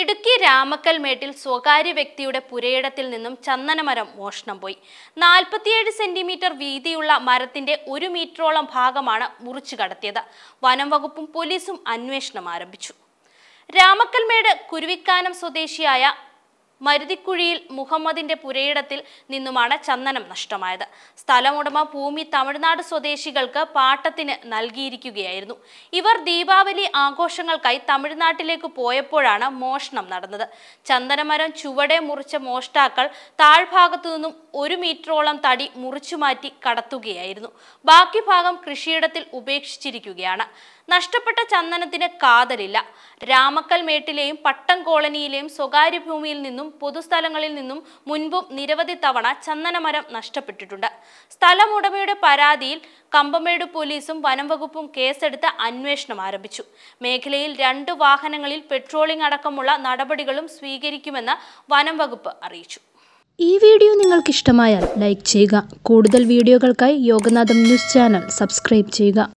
ഇടുക്കി രാമക്കൽമേട്ടിൽ സ്വകാര്യ വ്യക്തിയുടെ പുരയിടത്തിൽ നിന്നും ചന്ദനമരം മോഷണം പോയി നാൽപ്പത്തിയേഴ് സെന്റിമീറ്റർ വീതിയുള്ള മരത്തിന്റെ ഒരു മീറ്ററോളം ഭാഗമാണ് മുറിച്ചു കടത്തിയത് വനം വകുപ്പും പോലീസും അന്വേഷണം ആരംഭിച്ചു രാമക്കൽമേട് കുരുവിക്കാനം സ്വദേശിയായ മരുതിക്കുഴിയിൽ മുഹമ്മദിന്റെ പുരയിടത്തിൽ നിന്നുമാണ് ചന്ദനം നഷ്ടമായത് സ്ഥലമുടമ ഭൂമി തമിഴ്നാട് സ്വദേശികൾക്ക് പാട്ടത്തിന് നൽകിയിരിക്കുകയായിരുന്നു ഇവർ ദീപാവലി ആഘോഷങ്ങൾക്കായി തമിഴ്നാട്ടിലേക്ക് പോയപ്പോഴാണ് മോഷണം നടന്നത് ചന്ദനമരം ചുവടെ മുറിച്ച മോഷ്ടാക്കൾ താഴ്ഭാഗത്തു നിന്നും ഒരു മീറ്ററോളം തടി മാറ്റി കടത്തുകയായിരുന്നു ബാക്കി ഭാഗം കൃഷിയിടത്തിൽ ഉപേക്ഷിച്ചിരിക്കുകയാണ് നഷ്ടപ്പെട്ട ചന്ദനത്തിന് കാതലില്ല രാമക്കൽ പട്ടം കോളനിയിലെയും സ്വകാര്യ ഭൂമിയിൽ നിന്നും നിന്നും പൊതുസ്ഥലങ്ങളിൽ നിന്നും മുൻപും നിരവധി തവണ ചന്ദനമരം നഷ്ടപ്പെട്ടിട്ടുണ്ട് സ്ഥലമുടമയുടെ പരാതിയിൽ കമ്പമേട് പോലീസും വനം വകുപ്പും കേസെടുത്ത് അന്വേഷണം ആരംഭിച്ചു മേഖലയിൽ രണ്ട് വാഹനങ്ങളിൽ പെട്രോളിംഗ് അടക്കമുള്ള നടപടികളും സ്വീകരിക്കുമെന്ന് വനം വകുപ്പ് അറിയിച്ചു ഈ വീഡിയോ നിങ്ങൾക്ക് ഇഷ്ടമായാൽ ലൈക്ക് ചെയ്യുക കൂടുതൽ വീഡിയോകൾക്കായി യോഗനാഥം ന്യൂസ് ചാനൽ സബ്സ്ക്രൈബ് ചെയ്യുക